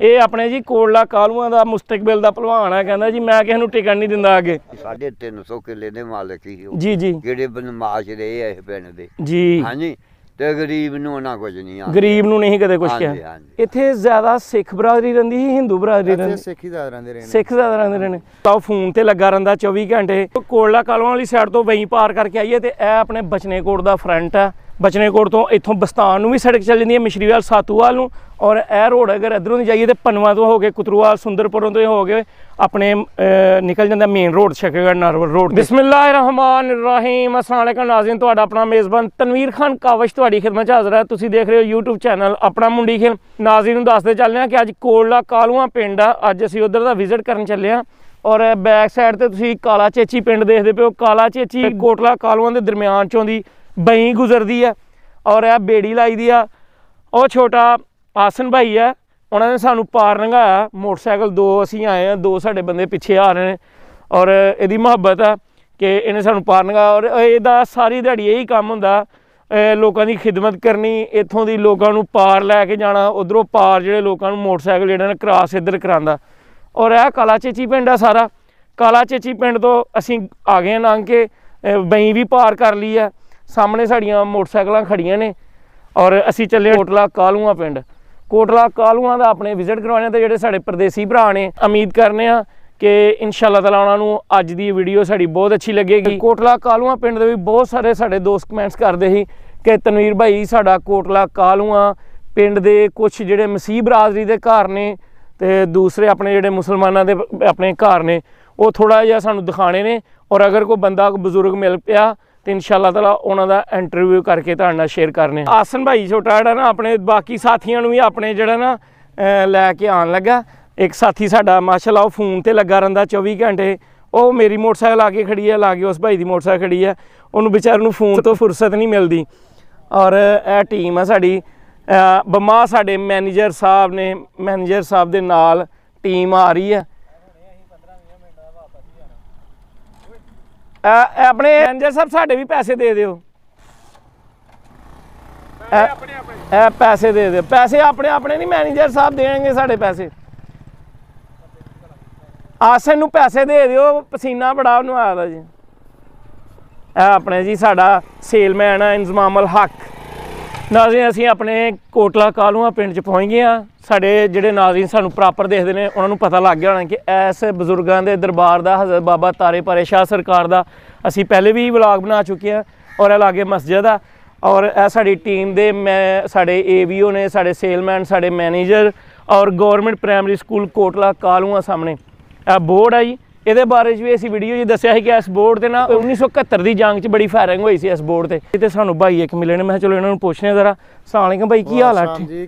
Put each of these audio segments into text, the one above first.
ਇਹ ਆਪਣੇ ਜੀ ਕੋੜਲਾ ਕਾਲੂਆਂ ਦਾ ਮੁਸਤਕਬਲ ਦਾ ਪਹਿਲਵਾਨ ਆ ਕਹਿੰਦਾ ਜੀ ਮੈਂ ਕਿਸੇ ਨੂੰ ਟਿਕਣ ਨਹੀਂ ਦਿੰਦਾ ਅੱਗੇ 350 ਕਿੱਲੇ ਦੇ ਮਾਲਕ ਹੀ ਉਹ ਜੀ ਜੀ ਜਿਹੜੇ ਬਨਮਾਸ਼ ਰਹੇ ਐ ਇਹ ਪਿੰਡ ਦੇ ਜੀ ਹਾਂਜੀ ਤੇ ਗਰੀਬ ਨੂੰ ਉਹਨਾਂ ਕੁਝ ਨਹੀਂ ਆ ਗਰੀਬ ਨੂੰ ਨਹੀਂ ਕਦੇ ਕੁਝ ਕਿਹਾ ਇੱਥੇ ਜ਼ਿਆਦਾ ਸਿੱਖ ਬਰਾਦਰੀ ਰਹਿੰਦੀ ਸੀ ਹਿੰਦੂ ਬਰਾਦਰੀ ਰਹਿੰਦੀ ਸੀ ਸਿੱਖ ਹੀ ਜ਼ਿਆਦਾ ਰਹਿੰਦੇ ਰਹੇ ਸਿੱਖ ਜ਼ਿਆਦਾ ਰਹਿੰਦੇ ਰਹੇ ਨੇ ਤਾਂ ਫੋਨ ਤੇ ਲੱਗਾ ਰਹਿੰਦਾ 24 ਘੰਟੇ ਕੋੜਲਾ ਕਾਲਵਾਂ ਵਾਲੀ ਸਾਈਡ ਤੋਂ ਵਹੀਂ ਪਾਰ ਕਰਕੇ ਆਈਏ ਤੇ ਇਹ ਆਪਣੇ ਬਚਨੇ ਕੋਟ ਦਾ ਫਰੰਟ ਆ ਬਚਨੇਕੋਟ ਤੋਂ ਇੱਥੋਂ ਬਸਤਾਨ ਨੂੰ ਵੀ ਸੜਕ ਚੱਲ ਜਾਂਦੀ ਹੈ ਮਿਸ਼ਰੀਵਾਲ ਸਾਤੂਵਾਲ ਨੂੰ ਔਰ ਇਹ ਰੋਡ ਅਗਰ ਇਧਰੋਂ ਦੀ ਜਾਈਏ ਤੇ ਪਨਵਾ ਤੋਂ ਹੋ ਕੇ ਕੁਤਰੂਵਾਲ ਸੁੰਦਰਪੁਰੋਂ ਤੋਂ ਹੋ ਕੇ ਆਪਣੇ ਨਿਕਲ ਜਾਂਦਾ main road Chhakegarh Narwal road ਬਿਸਮਿਲ੍ਲਾਹਿਰ ਰਹਿਮਾਨ ਰਹੀਮ ਅਸਲਾਮ ਅਲੈਕਮ ਨਾਜ਼ਰੀਨ ਤੁਹਾਡਾ ਆਪਣਾ ਮੇਜ਼ਬਾਨ ਤਨਵੀਰ ਖਾਨ ਕਾਵਸ਼ ਤੁਹਾਡੀ ਖਿਦਮਤ 'ਚ ਹਾਜ਼ਰ ਹੈ ਤੁਸੀਂ ਦੇਖ ਰਹੇ ਹੋ YouTube ਚੈਨਲ ਆਪਣਾ ਮੁੰਡੀ ਖੇਲ ਨਾਜ਼ਰੀਨ ਨੂੰ ਦੱਸਦੇ ਚੱਲਦੇ ਆ ਕਿ ਅੱਜ ਕੋਲਾ ਕਾਲੂਆ ਪਿੰਡ ਆ ਅੱਜ ਅਸੀਂ ਉਧਰ ਦਾ ਵਿਜ਼ਿਟ ਕਰਨ ਚੱਲੇ ਆ ਔਰ ਬੈਕ ਸਾਈਡ ਤੇ ਤੁਸੀਂ ਕਾਲਾ ਚੇਚੀ ਪਿੰਡ ਦੇਖਦੇ ਪਿਓ ਕਾਲਾ ਚੇਚੀ ਕੋਟਲਾ ਕਾਲੂਆ ਦੇ ਦਰਮਿਆਨ ਚੋਂ ਦੀ ਬਈ ਗੁਜ਼ਰਦੀ ਆ ਔਰ ਇਹ ਬੇੜੀ ਲਾਈ ਦੀ ਆ ਉਹ ਛੋਟਾ ਆਸਨ ਭਾਈ ਆ ਉਹਨਾਂ ਨੇ ਸਾਨੂੰ ਪਾਰ ਲੰਘਾਇਆ ਮੋਟਰਸਾਈਕਲ ਦੋ ਅਸੀਂ ਆਏ ਆ ਦੋ ਸਾਡੇ ਬੰਦੇ ਪਿੱਛੇ ਆ ਰਹੇ ਨੇ ਔਰ ਇਹਦੀ ਮੁਹੱਬਤ ਆ ਕਿ ਇਹਨੇ ਸਾਨੂੰ ਪਾਰ ਲੰਘਾਇਆ ਔਰ ਇਹਦਾ ਸਾਰੀ ਦਿਹਾੜੀ ਇਹੀ ਕੰਮ ਹੁੰਦਾ ਲੋਕਾਂ ਦੀ ਖਿਦਮਤ ਕਰਨੀ ਇੱਥੋਂ ਦੀ ਲੋਕਾਂ ਨੂੰ ਪਾਰ ਲੈ ਕੇ ਜਾਣਾ ਉਧਰੋਂ ਪਾਰ ਜਿਹੜੇ ਲੋਕਾਂ ਨੂੰ ਮੋਟਰਸਾਈਕਲ ਜਿਹੜਾ ਨਾ ਕ੍ਰਾਸ ਇੱਧਰ ਕਰਾਂਦਾ ਔਰ ਇਹ ਕਾਲਾ ਚੇਚੀ ਪਿੰਡ ਆ ਸਾਰਾ ਕਾਲਾ ਚੇਚੀ ਪਿੰਡ ਤੋਂ ਅਸੀਂ ਆ ਗਏ ਨਾਂ ਕੇ ਬਈ ਵੀ ਪਾਰ ਕਰ ਲਈ ਆ ਸਾਹਮਣੇ ਸਾਡੀਆਂ ਮੋਟਰਸਾਈਕਲਾਂ ਖੜੀਆਂ ਨੇ ਔਰ ਅਸੀਂ ਚੱਲੇ ਕੋਟਲਾ ਕਾਲੂਆ ਪਿੰਡ ਕੋਟਲਾ ਕਾਲੂਆ ਦਾ ਆਪਣੇ ਵਿਜ਼ਿਟ ਕਰਵਾਉਣੇ ਤੇ ਜਿਹੜੇ ਸਾਡੇ ਪਰਦੇਸੀ ਭਰਾ ਨੇ ਉਮੀਦ ਕਰਨੇ ਆ ਕਿ ਇਨਸ਼ਾਅੱਲਾ ਤਾਲਾ ਉਹਨਾਂ ਨੂੰ ਅੱਜ ਦੀ ਵੀਡੀਓ ਸਾਡੀ ਬਹੁਤ ਅੱਛੀ ਲੱਗੇਗੀ ਕੋਟਲਾ ਕਾਲੂਆ ਪਿੰਡ ਦੇ ਵੀ ਬਹੁਤ ਸਾਰੇ ਸਾਡੇ ਦੋਸਤ ਕਮੈਂਟਸ ਕਰਦੇ ਸੀ ਕਿ ਤਨਵੀਰ ਭਾਈ ਸਾਡਾ ਕੋਟਲਾ ਕਾਲੂਆ ਪਿੰਡ ਦੇ ਕੁਝ ਜਿਹੜੇ ਮਸੀਬ ਰਾਜਰੀ ਦੇ ਘਰ ਨੇ ਤੇ ਦੂਸਰੇ ਆਪਣੇ ਜਿਹੜੇ ਮੁਸਲਮਾਨਾਂ ਦੇ ਆਪਣੇ ਘਰ ਨੇ ਉਹ ਥੋੜਾ ਜਿਹਾ ਸਾਨੂੰ ਦਿਖਾਣੇ ਨੇ ਔਰ ਅਗਰ ਕੋਈ ਬੰਦਾ ਬਜ਼ੁਰਗ ਮਿਲ ਪਿਆ ਤੇ ਇਨਸ਼ਾਅੱਲਾ ਤਾਲਾ ਉਹਨਾਂ ਦਾ ਇੰਟਰਵਿਊ ਕਰਕੇ ਤੁਹਾਡੇ ਨਾਲ ਸ਼ੇਅਰ ਕਰਨੇ ਆਸਨ ਭਾਈ ਛੋਟਾ ਜਿਹੜਾ ਨਾ ਆਪਣੇ ਬਾਕੀ ਸਾਥੀਆਂ ਨੂੰ ਵੀ ਆਪਣੇ ਜਿਹੜਾ ਨਾ ਲੈ ਕੇ ਆਣ ਲੱਗਾ ਇੱਕ ਸਾਥੀ ਸਾਡਾ ਮਾਸ਼ਾਅੱਲਾ ਉਹ ਫੋਨ ਤੇ ਲੱਗਾ ਰਹਿੰਦਾ 24 ਘੰਟੇ ਉਹ ਮੇਰੀ ਮੋਟਰਸਾਈਕਲ ਆ ਕੇ ਖੜੀ ਹੈ ਕੇ ਉਸ ਭਾਈ ਦੀ ਮੋਟਰਸਾਈਕਲ ਖੜੀ ਹੈ ਉਹਨੂੰ ਵਿਚਾਰ ਨੂੰ ਫੋਨ ਤੋਂ ਫੁਰਸਤ ਨਹੀਂ ਮਿਲਦੀ ਔਰ ਇਹ ਟੀਮ ਹੈ ਸਾਡੀ ਬਮਾ ਸਾਡੇ ਮੈਨੇਜਰ ਸਾਹਿਬ ਨੇ ਮੈਨੇਜਰ ਸਾਹਿਬ ਦੇ ਨਾਲ ਟੀਮ ਆ ਰਹੀ ਹੈ ਆਪਣੇ ਮੈਨੇਜਰ ਸਾਹਿਬ ਸਾਡੇ ਵੀ ਪੈਸੇ ਦੇ ਦਿਓ ਆਪਣੇ ਆਪਣੇ ਇਹ ਪੈਸੇ ਦੇ ਦਿਓ ਪੈਸੇ ਆਪਣੇ ਆਪਣੇ ਨਹੀਂ ਮੈਨੇਜਰ ਸਾਹਿਬ ਦੇਣਗੇ ਸਾਡੇ ਪੈਸੇ ਆਸਨ ਨੂੰ ਪੈਸੇ ਦੇ ਦਿਓ ਪਸੀਨਾ ਬੜਾ ਉਹਨੂੰ ਆਦਾ ਜੀ ਇਹ ਆਪਣੇ ਜੀ ਸਾਡਾ ਸੇਲਮੈਨ ਆ ਇਨਜ਼ਮਾਮਲ ਹੱਕ ਨਾਜ਼ਰੀਨ ਅਸੀਂ ਆਪਣੇ ਕੋਟਲਾ ਕਾਲੂਆ ਪਿੰਡ 'ਚ ਪਹੁੰਚ ਗਏ ਆ ਸਾਡੇ ਜਿਹੜੇ ਨਾਜ਼ਰੀਨ ਸਾਨੂੰ ਪ੍ਰਾਪਰ ਦੇਖਦੇ ਨੇ ਉਹਨਾਂ ਨੂੰ ਪਤਾ ਲੱਗ ਗਿਆ ਹੋਣਾ ਕਿ ਐਸ ਬਜ਼ੁਰਗਾਂ ਦੇ ਦਰਬਾਰ ਦਾ ਹਜ਼ਰ ਬਾਬਾ ਤਾਰੇ ਪਰੇ ਸ਼ਾਹ ਸਰਕਾਰ ਦਾ ਅਸੀਂ ਪਹਿਲੇ ਵੀ ਵਲੌਗ ਬਣਾ ਚੁੱਕੇ ਆ ਔਰ ਇਹ ਲਾਗੇ ਮਸਜਿਦ ਆ ਔਰ ਇਹ ਸਾਡੀ ਟੀਮ ਦੇ ਮੈਂ ਸਾਡੇ ਏਵੀਓ ਨੇ ਸਾਡੇ ਸੇਲਮੈਨ ਸਾਡੇ ਮੈਨੇਜਰ ਔਰ government primary school Kotla Kalua ਸਾਹਮਣੇ ਇਹ ਬੋਰਡ ਆ ਜੀ ਇਹਦੇ ਬਾਰੇ 'ਚ ਵੀ ਅਸੀਂ ਵੀਡੀਓ ਜੀ ਦੱਸਿਆ ਸੀ ਕਿ ਇਸ ਬੋਰਡ ਤੇ ਨਾ 1971 ਦੀ ਜੰਗ 'ਚ ਬੜੀ ਫਾਇਰਿੰਗ ਹੋਈ ਸੀ ਇਸ ਬੋਰਡ ਤੇ ਇੱਥੇ ਸਾਨੂੰ ਭਾਈ ਇੱਕ ਮਿਲੇ ਨੇ ਮੈਂ ਚਲੋ ਇਹਨਾਂ ਨੂੰ ਪੁੱਛਨੇ ਜ਼ਰਾ ਸਾਲਿੰਗ ਭਾਈ ਕੀ ਹਾਲ ਆ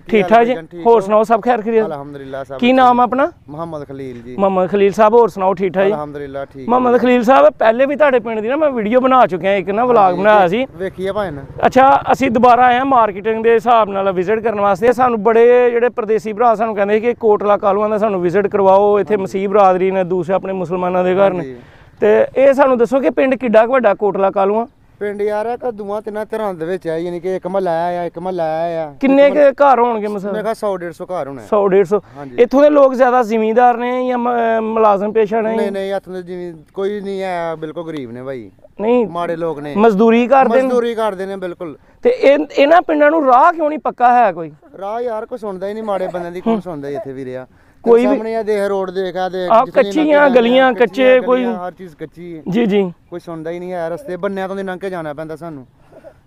ਠੀਕ ਠਾਕ ਜੀ ਹੋਰ ਸੁਣਾਓ ਸਭ ਖੈਰ ਖਰੀਆ ਅਲਹਮਦੁਲਿਲਾ ਸਾਹਿਬ ਕੀ ਨਾਮ ਆਪਣਾ ਮੁਹੰਮਦ ਖਲੀਲ ਜੀ ਮੁਹੰਮਦ ਖਲੀਲ ਸਾਹਿਬ ਹੋਰ ਸੁਣਾਓ ਠੀਕ ਠਾਕ ਜੀ ਅਲਹਮਦੁਲਿਲਾ ਠੀਕ ਮੁਹੰਮਦ ਖਲੀਲ ਸਾਹਿਬ ਪਹਿਲੇ ਵੀ ਤੁਹਾਡੇ ਪਿੰਡ ਦੀ ਨਾ ਮੈਂ ਵੀਡੀਓ ਬਣਾ ਚੁੱਕਿਆ ਇੱਕ ਨਾ ਵਲੌਗ ਬਣਾਇਆ ਸੀ ਵੇਖੀ ਆ ਭਾਈ ਨਾ ਅੱਛਾ ਅਸੀਂ ਦੁਬਾਰਾ ਆਏ ਹਾਂ ਮਾਰਕੀਟਿੰਗ ਦੇ ਹਿਸਾਬ ਨਾਲ ਵਿਜ਼ਿਟ ਕਰਨ ਵਾਸਤੇ ਸਾਨੂੰ ਬੜੇ ਜਿਹੜੇ ਪਰਦੇਸੀ ਭਰਾ ਸਾਨੂੰ ਕਹਿੰਦੇ ਕਿ ਕੋਟਲਾ ਕਾਲੂਆਂ ਦਾ ਸਾਨੂੰ ਵਿਜ਼ਿਟ ਕਰਵਾਓ ਇੱਥੇ ਮਸੀਹ ਬਰਾਦਰੀ ਨੇ ਦੂਸਰੇ ਆਪਣੇ ਮੁਸਲਮਾਨ ਕਿਸਾਨਾਂ ਦੇ ਘਰ ਨੇ ਤੇ ਇਹ ਸਾਨੂੰ ਦੱਸੋ ਕਿ ਪਿੰਡ ਕਿੱਡਾ ਵੱਡਾ ਕੋਟਲਾ ਕਾਲੂਆ ਪਿੰਡ ਯਾਰ ਆ ਦੂਆ ਤਿੰਨਾਂ ਤਰ੍ਹਾਂ ਦੇ ਵਿੱਚ ਆ ਯਾਨੀ ਕਿ ਇੱਕ ਮਹੱਲਾ ਆ ਇੱਕ ਮਹੱਲਾ ਆ ਕਿੰਨੇ ਕੇ ਘਰ ਹੋਣਗੇ ਮਸਲ ਮੈਂ ਕਹਾ 100 150 ਘਰ ਹੋਣਾ 100 150 ਇੱਥੋਂ ਦੇ ਲੋਕ ਜ਼ਿਆਦਾ ਜ਼ਿਮੀਂਦਾਰ ਨੇ ਜਾਂ ਮੁਲਾਜ਼ਮ ਪੇਸ਼ਾ ਨੇ ਨਹੀਂ ਨਹੀਂ ਇੱਥੋਂ ਦੇ ਜਿਵੇਂ ਕੋਈ ਨਹੀਂ ਆ ਬਿਲਕੁਲ ਗਰੀਬ ਨੇ ਭਾਈ ਨਹੀਂ ਮਾੜੇ ਲੋਕ ਨੇ ਮਜ਼ਦੂਰੀ ਕਰਦੇ ਨੇ ਮਜ਼ਦੂਰੀ ਕਰਦੇ ਨੇ ਬਿਲਕੁਲ ਤੇ ਇਹ ਇਹਨਾਂ ਪਿੰਡਾਂ ਨੂੰ ਰਾਹ ਕਿਉਂ ਨਹੀਂ ਪੱਕਾ ਹੈ ਕੋਈ ਰਾਹ ਯਾਰ ਕੋਈ ਸੁਣਦਾ ਹੀ ਨਹੀਂ ਮਾੜੇ ਬੰਦਿਆਂ ਦੀ ਕੋਈ ਸੁਣਦਾ ਹੀ ਇੱਥੇ ਵੀ ਰਿਹਾ ਕੋਈ ਵੀ ਸਾਹਮਣੇ ਆ ਦੇਖ ਰੋਡ ਦੇਖਾ ਦੇ ਆ ਕੱਚੀਆਂ ਗਲੀਆਂ ਕੱਚੇ ਕੋਈ ਹਰ ਚੀਜ਼ ਕੱਚੀ ਹੈ ਜੀ ਜੀ ਕੋਈ ਸੁਣਦਾ ਹੀ ਨਹੀਂ ਹੈ ਰਸਤੇ ਬੰਨਿਆਂ ਤੋਂ ਦੀ ਲੰਘ ਕੇ ਜਾਣਾ ਪੈਂਦਾ ਸਾਨੂੰ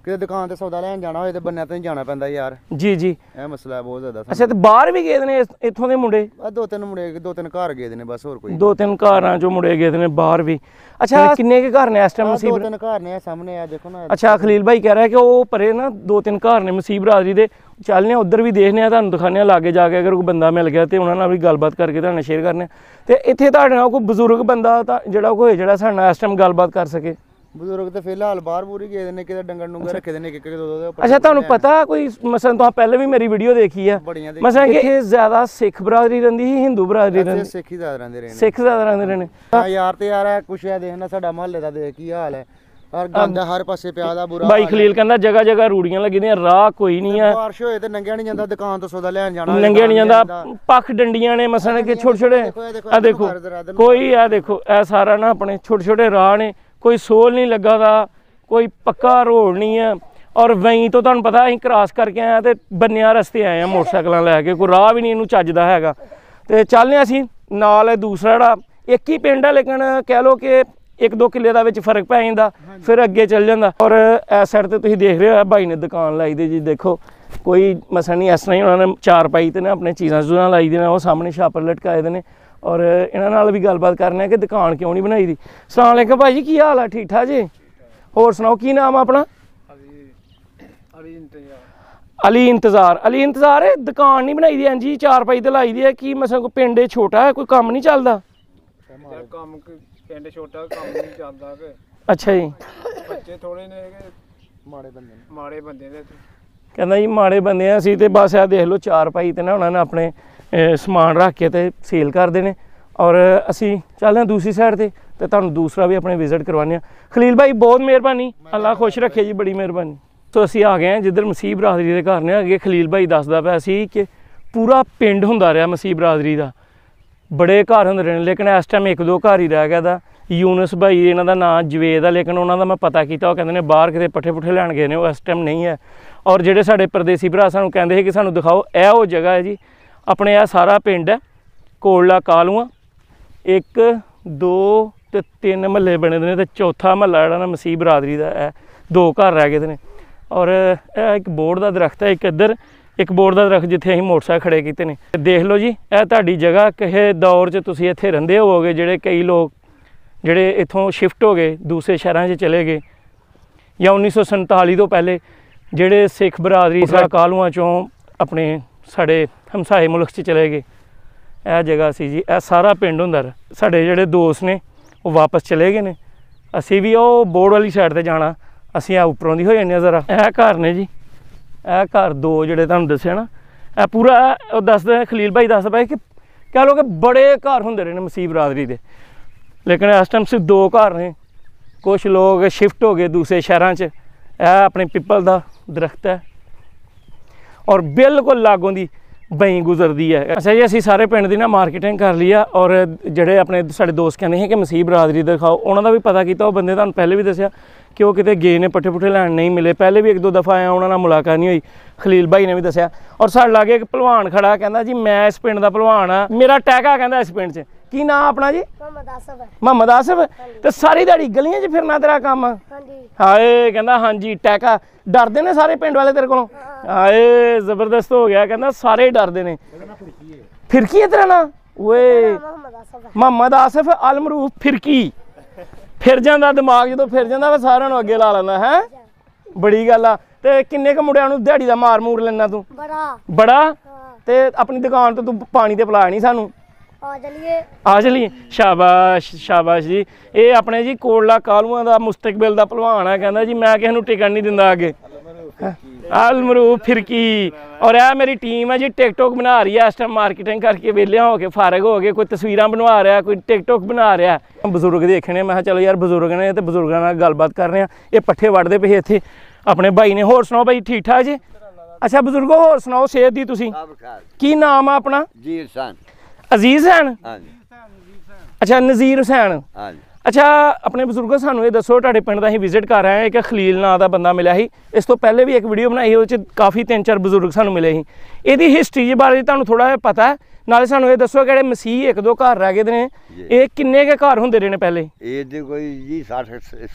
ਕਿਤੇ ਦੁਕਾਨ ਤੇ ਸੌਦਾ ਲੈਣ ਜਾਣਾ ਹੋਏ ਤੇ ਬੰਨਿਆਂ ਤੇ ਜਾਣਾ ਪੈਂਦਾ ਯਾਰ ਜੀ ਜੀ ਇਹ ਮਸਲਾ ਬਹੁਤ ਜ਼ਿਆਦਾ ਅੱਛਾ ਤੇ ਬਾਹਰ ਵੀ ਗਏ ਨੇ ਇੱਥੋਂ ਦੇ ਮੁੰਡੇ ਆ ਦੋ ਤਿੰਨ ਮੁੰਡੇ ਦੋ ਤਿੰਨ ਘਰ ਗਏ ਨੇ ਬਸ ਹੋਰ ਕੋਈ ਦੋ ਤਿੰਨ ਘਰਾਂ ਚੋਂ ਮੁੰਡੇ ਗਏ ਨੇ ਬਾਹਰ ਵੀ ਅੱਛਾ ਕਿੰਨੇ ਕੇ ਘਰ ਨੇ ਇਸ ਟਾਈਮ ਮੁਸੀਬਤ ਦੋ ਤਿੰਨ ਘਰ ਨੇ ਆ ਸਾਹਮਣੇ ਆ ਦੇਖੋ ਨਾ ਅੱਛਾ ਖਲੀਲ ਭਾਈ ਕਹਿ ਰਿਹਾ ਕਿ ਉਹ ਪਰੇ ਨਾ ਦੋ ਤਿੰਨ ਘਰ ਨੇ ਮੁਸੀਬ ਰਾਜੀ ਦੇ ਚੱਲਨੇ ਉਧਰ ਵੀ ਦੇਖਨੇ ਆ ਤੁਹਾਨੂੰ ਦਿਖਾਣੇ ਆ ਲਾਗੇ ਜਾ ਕੇ ਅਗਰ ਕੋਈ ਬੰਦਾ ਮਿਲ ਗਿਆ ਤੇ ਉਹਨਾਂ ਨਾਲ ਵੀ ਗੱਲਬਾਤ ਕਰਕੇ ਤੁਹਾਨੂੰ ਸ਼ੇਅਰ ਕਰਨੇ ਤੇ ਇੱਥੇ ਤੁਹਾਡੇ ਨਾਲ ਕੋਈ ਬਜ਼ੁਰਗ ਬੰਦਾ ਤਾਂ ਜਿਹੜਾ ਕੋਈ ਜਿਹੜਾ ਸਾਡੇ ਨਾਲ ਇਸ ਟਾਈਮ ਗੱਲਬਾਤ ਕਰ ਸਕੇ ਬਜ਼ੁਰਗ ਤੇ ਫਿਲਹਾਲ ਬਾਹਰ ਪੂਰੀ ਗਏ ਨੇ ਕਿਤੇ ਡੰਗਰ ਨੂੰ ਰੱਖੇ ਦੇ ਨੇ ਇੱਕ ਇੱਕ ਦੋ ਦੋ ਦੇ ਉੱਪਰ ਅੱਛਾ ਤੁਹਾਨੂੰ ਪਤਾ ਕੋਈ ਮਸਲਨ ਤੋਂ ਪਹਿਲੇ ਵੀ ਮੇਰੀ ਵੀਡੀਓ ਦੇਖੀ ਆ ਮਸਲ ਮਸਲਨ ਕਿ ਇਹ ਜ਼ਿਆਦਾ ਸਿੱਖ ਬਰਾਦਰੀ ਰਹਿੰਦੀ ਸੀ ਹਿੰਦੂ ਬਰਾਦਰੀ ਰਹਿੰਦੀ ਸਿੱਖ ਹੀ ਜ਼ਿਆਦਾ ਰਹਿੰਦੇ ਰਹੇ ਨੇ ਸਿੱਖ ਜ਼ਿਆਦਾ ਰਹਿੰਦੇ ਰਹੇ ਨੇ ਹਾਂ ਯਾਰ ਤੇ ਯਾਰ ਕੁਛ ਹੈ ਦੇਖਣਾ ਸਾਡਾ ਮਹੱਲੇ ਦਾ ਦੇਖ ਕੀ ਹਾਲ ਹੈ ਔਰ ਗੰਦ ਹਰ ਪਾਸੇ ਪਿਆ ਦਾ ਬੁਰਾ ਬਾਈ ਖਲੀਲ ਕਹਿੰਦਾ ਜਗਾ ਜਗਾ ਰੂੜੀਆਂ ਲੱਗਦੀਆਂ ਰਾਹ ਕੋਈ ਨਹੀਂ ਆ ਬਾਰਿਸ਼ ਹੋਏ ਤੇ ਨੰਗਿਆ ਨਹੀਂ ਜਾਂਦਾ ਦੁਕਾਨ ਤੋਂ ਸੌਦਾ ਲੈਣ ਜਾਣਾ ਨੰਗਿਆ ਨਹੀਂ ਜਾਂਦਾ ਪੱਖ ਡੰਡੀਆਂ ਨੇ ਮਸਲਨ ਕਿ ਛੋਟੇ ਛੋਟੇ ਆ ਦੇਖੋ ਕੋਈ ਆ ਦੇਖੋ ਇਹ ਸਾਰਾ ਨਾ ਆਪਣੇ ਛੋਟੇ ਛੋਟੇ ਰਾਹ ਨੇ ਕੋਈ ਸੋਲ ਨਹੀਂ ਲੱਗਾ ਦਾ ਕੋਈ ਪੱਕਾ ਰੋਡ ਨਹੀਂ ਹੈ ਔਰ ਵਹੀਂ ਤੋਂ ਤੁਹਾਨੂੰ ਪਤਾ ਅਸੀਂ ਕ੍ਰਾਸ ਕਰਕੇ ਆਏ ਆ ਤੇ ਬੰਨਿਆ ਰਸਤੇ ਆਏ ਆ ਮੋਟਰਸਾਈਕਲਾਂ ਲੈ ਕੇ ਕੋਈ ਰਾਹ ਵੀ ਨਹੀਂ ਇਹਨੂੰ ਚੱਜਦਾ ਹੈਗਾ ਤੇ ਚੱਲਨੇ ਅਸੀਂ ਨਾਲ ਹੈ ਦੂਸਰਾ ਜਿਹੜਾ ਇੱਕ ਹੀ ਪਿੰਡ ਹੈ ਲੇਕਿਨ ਕਹਿ ਲੋ ਕਿ ਇੱਕ ਦੋ ਕਿੱਲੇ ਦਾ ਵਿੱਚ ਫਰਕ ਪੈ ਜਾਂਦਾ ਫਿਰ ਅੱਗੇ ਚੱਲ ਜਾਂਦਾ ਔਰ ਇਸ ਸਾਈਡ ਤੇ ਤੁਸੀਂ ਦੇਖ ਰਹੇ ਹੋ ਭਾਈ ਨੇ ਦੁਕਾਨ ਲਾਈ ਦੀ ਜੀ ਦੇਖੋ ਕੋਈ ਮਸਾ ਨਹੀਂ ਇਸ ਤਰ੍ਹਾਂ ਹੀ ਉਹਨਾਂ ਨੇ ਚਾਰ ਪਾਈ ਤੇ ਨੇ ਆਪਣੇ ਚੀਜ਼ਾਂ ਜੁਰਾਂ ਲਾਈ ਨੇ ਉਹ ਸਾਹਮਣੇ ਛਾਪਰ ਲਟਕਾਏ ਦੇ ਨੇ ਔਰ ਇਹਨਾਂ ਨਾਲ ਵੀ ਗੱਲਬਾਤ ਕਰਨੇ ਆ ਕਿ ਦੁਕਾਨ ਕਿਉਂ ਨਹੀਂ ਬਣਾਈ ਦੀ ਸਲਾਮ ਅਲੈਕਮ ਭਾਈ ਜੀ ਕੀ ਹਾਲ ਆ ਠੀਕ ਠਾਕ ਜੀ ਹੋਰ ਸੁਣਾਓ ਕੀ ਨਾਮ ਆ ਆਪਣਾ ਅਲੀ ਇੰਤਜ਼ਾਰ ਅਲੀ ਇੰਤਜ਼ਾਰ ਅਲੀ ਇੰਤਜ਼ਾਰ ਹੈ ਦੁਕਾਨ ਨਹੀਂ ਬਣਾਈ ਦੀ ਜੀ ਚਾਰ ਪਾਈ ਤੇ ਲਾਈ ਦੀ ਹੈ ਕੀ ਮਸਾਂ ਕੋ ਪਿੰਡੇ ਛੋਟਾ ਹੈ ਕੋਈ ਕੰਮ ਨਹੀਂ ਚੱਲਦਾ ਕੰਮ ਪਿੰਡ ਛੋਟਾ ਕੰਮ ਨਹੀਂ ਚੱਲਦਾ ਕਿ ਅੱਛਾ ਜੀ ਬੱਚੇ ਥੋੜੇ ਨੇ ਹੈਗੇ ਮਾੜੇ ਬੰਦੇ ਮਾੜੇ ਬੰਦੇ ਨੇ ਕਹਿੰਦਾ ਜੀ ਮਾੜੇ ਬੰਦੇ ਆ ਅਸੀਂ ਤੇ ਬਸ ਆ ਦੇਖ ਲਓ ਚਾਰ ਪਾਈ ਤੇ ਨਾ ਉਹਨਾਂ ਨੇ ਆਪਣੇ ਸਮਾਨ ਰੱਖ ਕੇ ਤੇ ਸੇਲ ਕਰਦੇ ਨੇ ਔਰ ਅਸੀਂ ਚੱਲਦੇ ਹਾਂ ਦੂਸਰੀ ਸਾਈਡ ਤੇ ਤੇ ਤੁਹਾਨੂੰ ਦੂਸਰਾ ਵੀ ਆਪਣੇ ਵਿਜ਼ਿਟ ਕਰਵਾਉਣੇ ਆ ਖਲੀਲ ਭਾਈ ਬਹੁਤ ਮਿਹਰਬਾਨੀ ਅੱਲਾ ਖੁਸ਼ ਰੱਖੇ ਜੀ ਬੜੀ ਮਿਹਰਬਾਨੀ ਸੋ ਅਸੀਂ ਆ ਗਏ ਹਾਂ ਜਿੱਧਰ ਮਸੀਬ ਬਰਾਦਰੀ ਦੇ ਘਰ ਨੇ ਅੱਗੇ ਖਲੀਲ ਭਾਈ ਦੱਸਦਾ ਪਿਆ ਸੀ ਕਿ ਪੂਰਾ ਪਿੰਡ ਹੁੰਦਾ ਰਿਹਾ ਮਸੀਬ ਬਰਾਦਰੀ ਦਾ ਬੜੇ ਘਰ ਹੁੰਦੇ ਨੇ ਲੇਕਿਨ ਇਸ ਟਾਈਮ ਇੱਕ ਦੋ ਘਰ ਹੀ ਰਹਿ ਗਿਆ ਦਾ ਯੂਨਸ ਭਾਈ ਇਹਨਾਂ ਦਾ ਨਾਂ ਜਵੇਦ ਆ ਲੇਕਿਨ ਉਹਨਾਂ ਦਾ ਮੈਂ ਪਤਾ ਕੀਤਾ ਉਹ ਕਹਿੰਦੇ ਨੇ ਬਾਹਰ ਕਿਤੇ ਪੱਠੇ ਪੁੱਠੇ ਲੈਣ ਗਏ ਨੇ ਉਹ ਇਸ ਟਾਈਮ ਨਹੀਂ ਹੈ ਔਰ ਜਿਹੜੇ ਸਾਡੇ ਪਰਦੇਸੀ ਭਰਾ ਸਾਨੂੰ ਕਹਿੰਦੇ ਸੀ ਕਿ ਸਾਨੂੰ ਦਿਖਾਓ ਇਹ ਉਹ ਜਗ੍ਹਾ ਹੈ ਜੀ ਆਪਣੇ ਇਹ ਸਾਰਾ ਪਿੰਡ ਹੈ ਕੋਲਲਾ ਕਾਲੂਆ ਇੱਕ ਦੋ ਤੇ ਤਿੰਨ ਮਹੱਲੇ ਬਣੇ ਨੇ ਤੇ ਚੌਥਾ ਮਹੱਲਾ ਜਿਹੜਾ ਨਾ ਮਸੀਬ ਬਰਾਦਰੀ ਦਾ ਹੈ ਦੋ ਘਰ ਰਹਿ ਗਏ ਨੇ ਔਰ ਇਹ ਇੱਕ ਬੋਰਡ ਦਾ ਦਰਖਤ ਹੈ ਇੱਕ ਇੱਧਰ ਇੱਕ ਬੋਰਡ ਦਾ ਦਰਖਤ ਜਿੱਥੇ ਅਸੀਂ ਮੋਟਰਸਾਈਕਲ ਖੜੇ ਕੀਤੇ ਨੇ ਦੇਖ ਲਓ ਜੀ ਇਹ ਤੁਹਾਡੀ ਜਗ੍ਹਾ ਕਿਸੇ ਦੌਰ 'ਚ ਤੁਸੀਂ ਇੱਥੇ ਰਹਿੰਦੇ ਹੋਵੋਗੇ ਜਿਹੜੇ ਕਈ ਲੋਕ ਜਿਹੜੇ ਇੱਥੋਂ ਸ਼ਿਫਟ ਹੋ ਗਏ ਦੂਸਰੇ ਸ਼ਹਿਰਾਂ 'ਚ ਚਲੇ ਗਏ ਜਾਂ 1947 ਤੋਂ ਪਹਿਲੇ ਜਿਹੜੇ ਸਿੱਖ ਬਰਾਦਰੀ ਸਾ ਕਾਲੂਆਂ 'ਚੋਂ ਆਪਣੇ ਸਾਡੇ ਹਮਸਾਏ ਮੁਲਕ 'ਚ ਚਲੇ ਗਏ ਇਹ ਜਗ੍ਹਾ ਸੀ ਜੀ ਇਹ ਸਾਰਾ ਪਿੰਡ ਹੁੰਦਾ ਸਾਡੇ ਜਿਹੜੇ ਦੋਸਤ ਨੇ ਉਹ ਵਾਪਸ ਚਲੇ ਗਏ ਨੇ ਅਸੀਂ ਵੀ ਉਹ ਬੋਰਡ ਵਾਲੀ ਸਾਈਡ ਤੇ ਜਾਣਾ ਅਸੀਂ ਆ ਉੱਪਰੋਂ ਦੀ ਹੋ ਜਾਂਦੇ ਆ ਜ਼ਰਾ ਇਹ ਘਰ ਨੇ ਜੀ ਇਹ ਘਰ ਦੋ ਜਿਹੜੇ ਤੁਹਾਨੂੰ ਦੱਸਿਆ ਨਾ ਇਹ ਪੂਰਾ ਉਹ ਦੱਸਦੇ ਖਲੀਲ ਭਾਈ ਦੱਸਦਾ ਭਾਈ ਕਿ ਕਹ ਲੋ ਕਿ ਬੜੇ ਘਰ ਹੁੰਦੇ ਰਹੇ ਨੇ ਮਸੀਬ ਰਾਦਰੀ ਦੇ ਲੇਕਿਨ ਇਸ ਟਾਈਮ ਸਿਰ ਦੋ ਘਰ ਨੇ ਕੁਝ ਲੋਕ ਸ਼ਿਫਟ ਹੋ ਗਏ ਦੂਸਰੇ ਸ਼ਹਿਰਾਂ 'ਚ ਇਹ ਆਪਣੇ ਪਿੱਪਲ ਦਾ ਦਰਖਤ ਹੈ ਔਰ ਬਿਲਕੁਲ ਲਾਗੋਂ ਦੀ ਬਈ ਗੁਜ਼ਰਦੀ ਹੈ ਅੱਛਾ ਜੀ ਅਸੀਂ ਸਾਰੇ ਪਿੰਡ ਦੀ ਨਾ ਮਾਰਕੀਟਿੰਗ ਕਰ ਲਈ ਆ ਔਰ ਜਿਹੜੇ ਆਪਣੇ ਸਾਡੇ ਦੋਸਤ ਕਹਿੰਦੇ ਸੀ ਕਿ ਮਸੀਬ ਬਰਾਦਰੀ ਦਿਖਾਓ ਉਹਨਾਂ ਦਾ ਵੀ ਪਤਾ ਕੀਤਾ ਉਹ ਬੰਦੇ ਤੁਹਾਨੂੰ ਪਹਿਲੇ ਵੀ ਦੱਸਿਆ ਕਿ ਉਹ ਕਿਤੇ ਗਏ ਨੇ ਪੱਠੇ ਪੁੱਠੇ ਲੈਣ ਨਹੀਂ ਮਿਲੇ ਪਹਿਲੇ ਵੀ ਇੱਕ ਦੋ ਦਫਾ ਆਇਆ ਉਹਨਾਂ ਨਾਲ ਮੁਲਾਕਾਤ ਨਹੀਂ ਹੋਈ ਖਲੀਲ ਭਾਈ ਨੇ ਵੀ ਦੱਸਿਆ ਔਰ ਸਾਡੇ ਲਾਗੇ ਇੱਕ ਭਲਵਾਨ ਖੜਾ ਕਹਿੰਦਾ ਜੀ ਮੈਂ ਇਸ ਪਿੰਡ ਦਾ ਭਲਵਾਨ ਆ ਮੇਰਾ ਟੈਗਾ ਕਹਿੰਦਾ ਇਸ ਪਿੰਡ 'ਚ ਕੀ ਨਾਮ ਆਪਣਾ ਜੀ ਮੁਹੰਮਦ ਆਸਫ ਮੁਹੰਮਦ ਆਸਫ ਤੇ ਸਾਰੀ ਦਿਹਾੜੀ ਗਲੀਆਂ 'ਚ ਫਿਰਨਾ ਤੇਰਾ ਕੰਮ ਹਾਂਜੀ ਹਾਏ ਕਹਿੰਦਾ ਹਾਂਜੀ ਟੈਕਾ ਡਰਦੇ ਨੇ ਸਾਰੇ ਪਿੰਡ ਵਾਲੇ ਤੇਰੇ ਕੋਲੋਂ ਆਏ ਜ਼ਬਰਦਸਤ ਹੋ ਗਿਆ ਕਹਿੰਦਾ ਸਾਰੇ ਡਰਦੇ ਨੇ ਫਿਰਕੀ ਹੈ ਤੇਰਾ ਨਾਂ ਓਏ ਮੁਹੰਮਦ ਆਸਫ ਅਲਮਰੂਫ ਫਿਰਕੀ ਫਿਰ ਜਾਂਦਾ ਦਿਮਾਗ ਜਦੋਂ ਫਿਰ ਜਾਂਦਾ ਵਾ ਸਾਰਿਆਂ ਨੂੰ ਅੱਗੇ ਲਾ ਲੈਂਦਾ ਹੈ ਬੜੀ ਗੱਲ ਆ ਤੇ ਕਿੰਨੇ ਕ ਮੁੰਡਿਆਂ ਨੂੰ ਦਿਹਾੜੀ ਦਾ ਮਾਰ ਮੂਰ ਲੈਣਾ ਤੂੰ ਬੜਾ ਬੜਾ ਤੇ ਆਪਣੀ ਦੁਕਾਨ ਤੋਂ ਤੂੰ ਪਾਣੀ ਤੇ ਪਿਲਾ ਨਹੀਂ ਸਾਨੂੰ ਆ ਜਲੀਏ ਆ ਜਲੀਏ ਸ਼ਾਬਾਸ਼ ਸ਼ਾਬਾਸ਼ ਜੀ ਇਹ ਆਪਣੇ ਜੀ ਕੋੜਲਾ ਕਾਲੂਆਂ ਦਾ ਮੁਸਤਕਬਲ ਦਾ ਪਹਿਲਵਾਨ ਆ ਕਹਿੰਦਾ ਜੀ ਮੈਂ ਕਿਸੇ ਨੂੰ ਟਿਕਣ ਨਹੀਂ ਦਿੰਦਾ ਅੱਗੇ ਅਲਮਰੂ ਫਿਰਕੀ ਔਰ ਇਹ ਮੇਰੀ ਟੀਮ ਹੈ ਜੀ ਟਿਕਟੋਕ ਬਣਾ ਰਹੀ ਹੈ ਇਸ ਟਾਈਮ ਮਾਰਕੀਟਿੰਗ ਕਰਕੇ ਵੇਲੇ ਹੋ ਕੇ ਫਾਰਗ ਹੋ ਕੇ ਕੋਈ ਤਸਵੀਰਾਂ ਬਣਵਾ ਰਿਹਾ ਕੋਈ ਟਿਕਟੋਕ ਬਣਾ ਰਿਹਾ ਬਜ਼ੁਰਗ ਦੇਖਣੇ ਮੈਂ ਕਿਹਾ ਚਲੋ ਯਾਰ ਬਜ਼ੁਰਗ ਨੇ ਤੇ ਬਜ਼ੁਰਗਾਂ ਨਾਲ ਗੱਲਬਾਤ ਕਰ ਰਹੇ ਆ ਇਹ ਪੱਠੇ ਵੜਦੇ ਪਏ ਇੱਥੇ ਆਪਣੇ ਭਾਈ ਨੇ ਹੋਰ ਸੁਣਾਓ ਭਾਈ ਠੀਕ ਠਾਕ ਜੀ ਅੱਛਾ ਬਜ਼ੁਰਗੋ ਹੋਰ ਸੁਣਾਓ ਸਿਹਤ ਦੀ ਤੁਸੀਂ ਕੀ ਨਾਮ ਆ ਆਪਣਾ ਜੀ ਹਸਨ ਅਜ਼ੀਜ਼ ਹਨ ਹਾਂਜੀ ਅੱਛਾ ਨਜ਼ੀਰ ਹਸਨ ਹਾਂਜੀ ਅੱਛਾ ਆਪਣੇ ਬਜ਼ੁਰਗੋ ਸਾਨੂੰ ਇਹ ਦੱਸੋ ਤੁਹਾਡੇ ਪਿੰਡ ਦਾ ਅਸੀਂ ਵਿਜ਼ਿਟ ਕਰ ਆਇਆ ਹਾਂ ਇੱਕ ਖਲੀਲ ਨਾਂ ਦਾ ਬੰਦਾ ਮਿਲਿਆ ਸੀ ਇਸ ਤੋਂ ਪਹਿਲੇ ਵੀ ਇੱਕ ਵੀਡੀਓ ਬਣਾਈ ਉਹਦੇ ਚ ਕਾਫੀ ਤਿੰਨ ਚਾਰ ਬਜ਼ੁਰਗ ਸਾਨੂੰ ਮਿਲੇ ਸੀ ਇਹਦੀ ਹਿਸਟਰੀ ਬਾਰੇ ਤੁਹਾਨੂੰ ਥੋੜਾ ਜਿਹਾ ਪਤਾ ਨਾਲੇ ਸਾਨੂੰ ਇਹ ਦੱਸੋ ਕਿਹੜੇ ਮਸੀਹ ਇੱਕ ਦੋ ਘਰ ਰਹਿ ਗਏ ਨੇ ਇਹ ਕਿੰਨੇ ਕੇ ਘਰ ਹੁੰਦੇ ਰਹੇ ਨੇ ਪਹਿਲੇ ਇਹ ਜੀ ਕੋਈ ਜੀ 60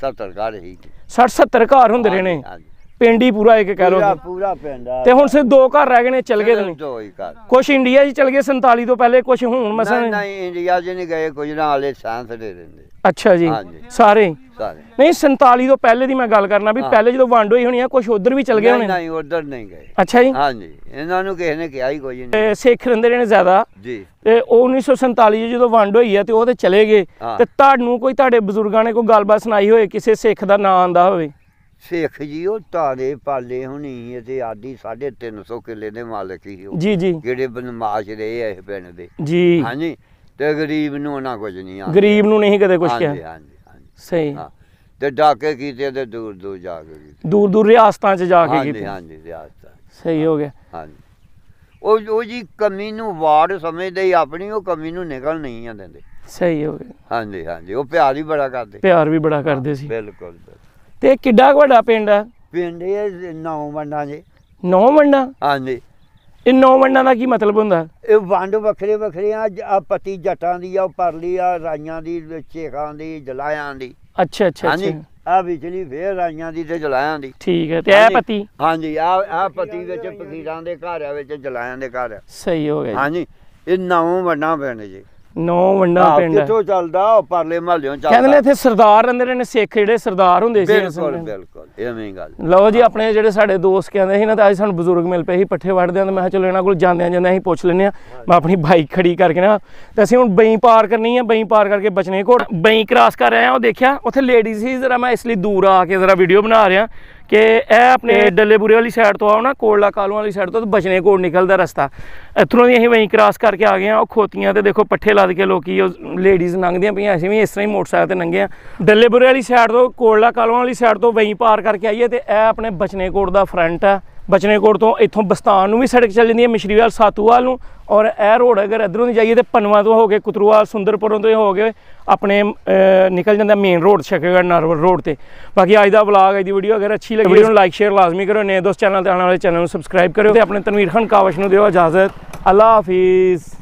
70 ਘਰ ਹੀ 60 70 ਘਰ ਹੁੰਦੇ ਰਹੇ ਨੇ ਪਿੰਡ ਹੀ ਪੂਰਾ ਇੱਕ ਕਹਿ ਲੋ ਪੂਰਾ ਪੂਰਾ ਪਿੰਡ ਆ ਤੇ ਹੁਣ ਸਿਰ ਦੋ ਘਰ ਰਹਿ ਗਏ ਨੇ ਚਲ ਗਏ ਨੇ ਦੋ ਹੀ ਘਰ ਕੁਝ ਇੰਡੀਆ ਜੀ ਚਲ ਗਏ 47 ਤੋਂ ਪਹਿਲੇ ਕੁਝ ਹੁਣ ਮਸਾਂ ਨਹੀਂ ਨਹੀਂ ਇੰਡੀਆ ਜੀ ਨਹੀਂ ਗਏ ਕੁਝ ਨਾ ਹਲੇ ਸਾਂਸ ਦੇ ਦਿੰਦੇ ਅੱਛਾ ਜੀ ਸਾਰੇ ਨਹੀਂ 47 ਤੋਂ ਪਹਿਲੇ ਦੀ ਮੈਂ ਗੱਲ ਕਰਨਾ ਵੀ ਪਹਿਲੇ ਜਦੋਂ ਵੰਡ ਹੋਈ ਹੋਣੀ ਆ ਕੁਝ ਉਧਰ ਵੀ ਚਲ ਗਏ ਹੋਣੇ ਨਹੀਂ ਉਧਰ ਨਹੀਂ ਗਏ ਅੱਛਾ ਜੀ ਹਾਂਜੀ ਇਹਨਾਂ ਨੂੰ ਕਿਸੇ ਨੇ ਕਿਹਾ ਹੀ ਕੋਈ ਨਹੀਂ ਤੇ ਸਿੱਖ ਰਹਿੰਦੇ ਨੇ ਜ਼ਿਆਦਾ ਜੀ ਤੇ ਉਹ 1947 ਜਦੋਂ ਵੰਡ ਹੋਈ ਆ ਤੇ ਉਹ ਤੇ ਚਲੇ ਗਏ ਤੇ ਤੁਹਾਨੂੰ ਕੋਈ ਤੁਹਾਡੇ ਬਜ਼ੁਰਗਾਂ ਨੇ ਕੋਈ ਗੱਲਬਾਤ ਸੁਣਾਈ ਹੋਏ ਕਿਸੇ ਸਿੱਖ ਦਾ ਨਾਂ ਆਂਦਾ ਹੋਵੇ ਸੇਖ ਜੀ ਉਹ ਤਾਰੇ ਪਾਲੇ ਹੁਣੀ ਇਹਦੇ ਆਦੀ 350 ਕਿੱਲੇ ਦੇ ਮਾਲਕ ਹੀ ਉਹ ਜੀ ਜੀ ਜਿਹੜੇ ਬਨਮਾਸ਼ ਰਹੇ ਐ ਇਸ ਪਿੰਡ ਦੇ ਜੀ ਹਾਂਜੀ ਤੇ ਗਰੀਬ ਨੂੰ ਉਹਨਾਂ ਕੁਝ ਨਹੀਂ ਆ ਗਰੀਬ ਨੂੰ ਨਹੀਂ ਕਦੇ ਕੁਝ ਕਿਹਾ ਹਾਂਜੀ ਹਾਂਜੀ ਸਹੀ ਤੇ ਡਾਕੇ ਕੀਤੇ ਤੇ ਦੂਰ ਦੂਰ ਜਾ ਕੇ ਕੀਤੇ ਦੂਰ ਦੂਰ ਰਿਆਸਤਾਂ 'ਚ ਜਾ ਕੇ ਕੀਤੇ ਹਾਂਜੀ ਹਾਂਜੀ ਰਿਆਸਤਾਂ ਸਹੀ ਹੋ ਗਿਆ ਹਾਂਜੀ ਉਹ ਉਹ ਜੀ ਕਮੀ ਨੂੰ ਵਾਰ ਸਮਝਦੇ ਹੀ ਆਪਣੀ ਉਹ ਕਮੀ ਨੂੰ ਨਿਕਲ ਨਹੀਂ ਆ ਦਿੰਦੇ ਸਹੀ ਹੋ ਗਿਆ ਹਾਂਜੀ ਹਾਂਜੀ ਉਹ ਪਿਆਰ ਵੀ ਬੜਾ ਕਰਦੇ ਪਿਆਰ ਵੀ ਬੜਾ ਕਰਦੇ ਸੀ ਬਿਲਕੁਲ ਤੇ ਕਿੱਡਾ ਵੱਡਾ ਪਿੰਡ ਆ ਪਿੰਡ ਇਹ ਨੌ ਵੰਡਾਂ ਦੇ ਨੌ ਵੰਡਾਂ ਹਾਂਜੀ ਇਹ ਨੌ ਵੰਡਾਂ ਦਾ ਕੀ ਮਤਲਬ ਹੁੰਦਾ ਇਹ ਵੰਡ ਵੱਖਰੇ ਵੱਖਰੇ ਆ ਆ ਪਤੀ ਜੱਟਾਂ ਦੀ ਆ ਪਰਲੀ ਆ ਰਾਈਆਂ ਦੀ ਚੇਖਾਂ ਦੀ ਜਲਾਇਆਂ ਦੀ ਅੱਛਾ ਅੱਛਾ ਹਾਂਜੀ ਆ ਵਿਚਲੀ ਫੇਰ ਰਾਈਆਂ ਦੀ ਤੇ ਜਲਾਇਆਂ ਦੀ ਠੀਕ ਹੈ ਤੇ ਇਹ ਪਤੀ ਹਾਂਜੀ ਆ ਆ ਪਤੀ ਵਿੱਚ ਫਕੀਰਾਂ ਦੇ ਘਰ ਆ ਵਿੱਚ ਜਲਾਇਆਂ ਦੇ ਘਰ ਸਹੀ ਹੋ ਗਿਆ ਹਾਂਜੀ ਇਹ ਨੌ ਵੰਡਾਂ ਪਿੰਡ ਜੀ ਨੋ ਵੰਡਾ ਪਿੰਡ ਆ ਕਿੱਥੋਂ ਚੱਲਦਾ ਉਹ ਪਰਲੇ ਮਹੱਲਿਓਂ ਚੱਲਦਾ ਕਹਿੰਦੇ ਨੇ ਇੱਥੇ ਸਰਦਾਰ ਰਹਿੰਦੇ ਨੇ ਸਿੱਖ ਜਿਹੜੇ ਸਰਦਾਰ ਹੁੰਦੇ ਸੀ ਬਿਲਕੁਲ ਬਿਲਕੁਲ ਐਵੇਂ ਹੀ ਗੱਲ ਲਓ ਜੀ ਆਪਣੇ ਜਿਹੜੇ ਸਾਡੇ ਦੋਸਤ ਕਹਿੰਦੇ ਸੀ ਨਾ ਤਾਂ ਅੱਜ ਸਾਨੂੰ ਬਜ਼ੁਰਗ ਮਿਲ ਪਏ ਸੀ ਪੱਠੇ ਵੜਦੇ ਆਂ ਤੇ ਮੈਂ ਕਿਹਾ ਚਲੋ ਇਹਨਾਂ ਕੋਲ ਜਾਂਦਿਆਂ ਜਾਂਦੇ ਅਸੀਂ ਪੁੱਛ ਲੈਨੇ ਆ ਮੈਂ ਆਪਣੀ ਬਾਈਕ ਖੜੀ ਕਰਕੇ ਨਾ ਤੇ ਅਸੀਂ ਹੁਣ ਬਈ ਪਾਰ ਕਰਨੀ ਆ ਬਈ ਪਾਰ ਕਰਕੇ ਬਚਨੇ ਕੋਟ ਬਈ ਕ੍ਰਾਸ ਕਰ ਰਹੇ ਆ ਉਹ ਦੇਖਿਆ ਉੱਥੇ ਲੇਡੀਜ਼ ਸੀ ਜ਼ਰਾ ਮੈਂ ਇਸ ਲਈ ਦੂਰ ਆ ਕੇ ਜ਼ਰਾ ਵੀਡੀਓ ਬਣਾ ਰਿਹਾ ਕਿ ਇਹ ਆਪਣੇ ਡੱਲੇਬੂਰੇ ਵਾਲੀ ਸਾਈਡ ਤੋਂ ਆਉਣਾ ਕੋੜਲਾ ਕਾਲੂ ਵਾਲੀ ਸਾਈਡ ਤੋਂ ਬਚਨੇ ਕੋੜ ਨਿਕਲਦਾ ਰਸਤਾ ਇਥੋਂ ਵੀ ਅਸੀਂ ਵਹੀਂ ਕ੍ਰਾਸ ਕਰਕੇ ਆ ਗਏ ਆ ਉਹ ਖੋਤੀਆਂ ਤੇ ਦੇਖੋ ਪੱਠੇ ਲੱਦ ਕੇ ਲੋਕੀ ਉਹ ਲੇਡੀਜ਼ ਲੰਘਦੀਆਂ ਪਈਆਂ ਅਸੀਂ ਵੀ ਇਸ ਤਰ੍ਹਾਂ ਹੀ ਮੋਟਰਸਾਈਕਲ ਤੇ ਨੰਗੇ ਆ ਡੱਲੇਬੂਰੇ ਵਾਲੀ ਸਾਈਡ ਤੋਂ ਕੋੜਲਾ ਕਾਲੂ ਵਾਲੀ ਸਾਈਡ ਤੋਂ ਵਹੀਂ ਪਾਰ ਕਰਕੇ ਆਈਏ ਤੇ ਇਹ ਆਪਣੇ ਬਚਨੇ ਕੋੜ ਦਾ ਫਰੰਟ ਆ ਬਚਨੇਕੋਟ ਤੋਂ ਇੱਥੋਂ ਬਸਤਾਨ ਨੂੰ ਵੀ ਸੜਕ ਚੱਲ ਜਾਂਦੀ ਹੈ ਮਿਸ਼ਰੀਵਾਲ ਸਾਤੂਵਾਲ ਨੂੰ ਔਰ ਇਹ ਰੋਡ ਅਗਰ ਇਧਰੋਂ ਦੀ ਜਾਈਏ ਤੇ ਪਨਵਾ ਤੋਂ ਹੋ ਕੇ ਕੁਤਰੂਵਾਲ ਸੁੰਦਰਪੁਰੋਂ ਤੋਂ ਹੋ ਕੇ ਆਪਣੇ ਨਿਕਲ ਜਾਂਦਾ main road Chhakegarh Narwal road ਤੇ ਬਾਕੀ ਅੱਜ ਦਾ ਵਲੌਗ ਅੱਜ ਦੀ ਵੀਡੀਓ ਅਗਰ ਅੱਛੀ ਲੱਗੀ ਵੀਡੀਓ ਨੂੰ ਲਾਈਕ ਸ਼ੇਅਰ ਲਾਜ਼ਮੀ ਕਰੋ ਨੇ ਦੋਸਤ ਚੈਨਲ ਤੇ ਆਉਣ ਵਾਲੇ ਚੈਨਲ ਨੂੰ ਸਬਸਕ੍ਰਾਈਬ ਕਰਿਓ ਤੇ ਆਪਣੇ ਤਨਵੀਰ ਖਾਨ ਕਾਵਸ਼ ਨੂੰ ਦਿਓ ਇਜਾਜ਼ਤ ਅੱਲਾ ਹਾਫਿਜ਼